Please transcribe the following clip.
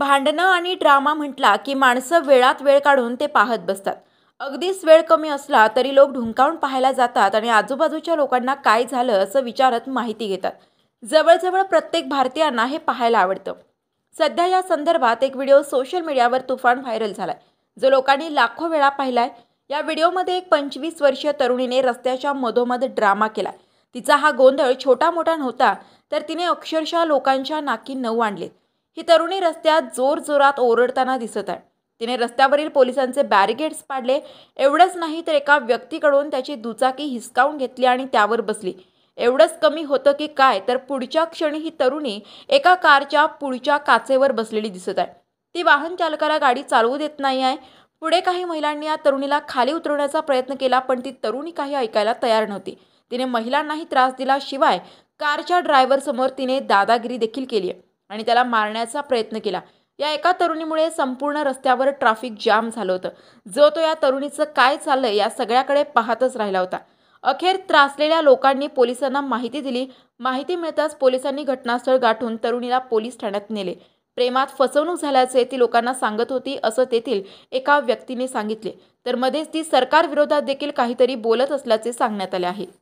भांडणं आणि ड्रामा म्हटला की माणसं वेळात वेळ काढून ते पाहत बसतात अगदीच वेळ कमी असला तरी लोक ढुंकावून पाहायला जातात आणि आजूबाजूच्या लोकांना काय झालं असं विचारत माहिती घेतात जवळजवळ प्रत्येक भारतीयांना हे पाहायला आवडतं सध्या या संदर्भात एक व्हिडिओ सोशल मीडियावर तुफान व्हायरल झालाय जो लोकांनी लाखो वेळा पाहिलाय या व्हिडिओमध्ये एक पंचवीस वर्षीय तरुणीने रस्त्याच्या मधोमध ड्रामा केला तिचा हा गोंधळ छोटा मोठा नव्हता तर तिने अक्षरशः लोकांच्या नाकी नऊ आणले ही तरुणी रस्त्यात जोरजोरात ओरडताना दिसत आहे तिने रस्त्यावरील पोलिसांचे बॅरिगेड्स पाडले एवढंच नाही तर एका व्यक्तीकडून त्याची दुचाकी हिसकावून घेतली आणि त्यावर बसली एवढंच कमी होतं की काय तर पुढच्या क्षणी ही तरुणी एका कारच्या पुढच्या काचेवर बसलेली दिसत आहे ती वाहन चालकाला गाडी चालवू देत नाही आहे पुढे काही महिलांनी या तरुणीला खाली उतरवण्याचा प्रयत्न केला पण ती तरुणी काही ऐकायला तयार नव्हती तिने महिलांनाही त्रास दिला शिवाय कारच्या ड्रायव्हरसमोर तिने दादागिरी देखील केली आहे आणि त्याला मारण्याचा प्रयत्न केला या एका तरुणीमुळे संपूर्ण रस्त्यावर ट्रॅफिक जाम झालं होतं जो तो या तरुणीचं काय चाललं या सगळ्याकडे पाहतच राहिला होता अखेर त्रासलेल्या लोकांनी पोलिसांना माहिती दिली माहिती मिळताच पोलिसांनी घटनास्थळ गाठून तरुणीला पोलीस ठाण्यात नेले प्रेमात फसवणूक झाल्याचे ती लोकांना सांगत होती असं तेथील एका व्यक्तीने सांगितले तर मध्येच ती सरकारविरोधात देखील काहीतरी बोलत असल्याचे सांगण्यात आले आहे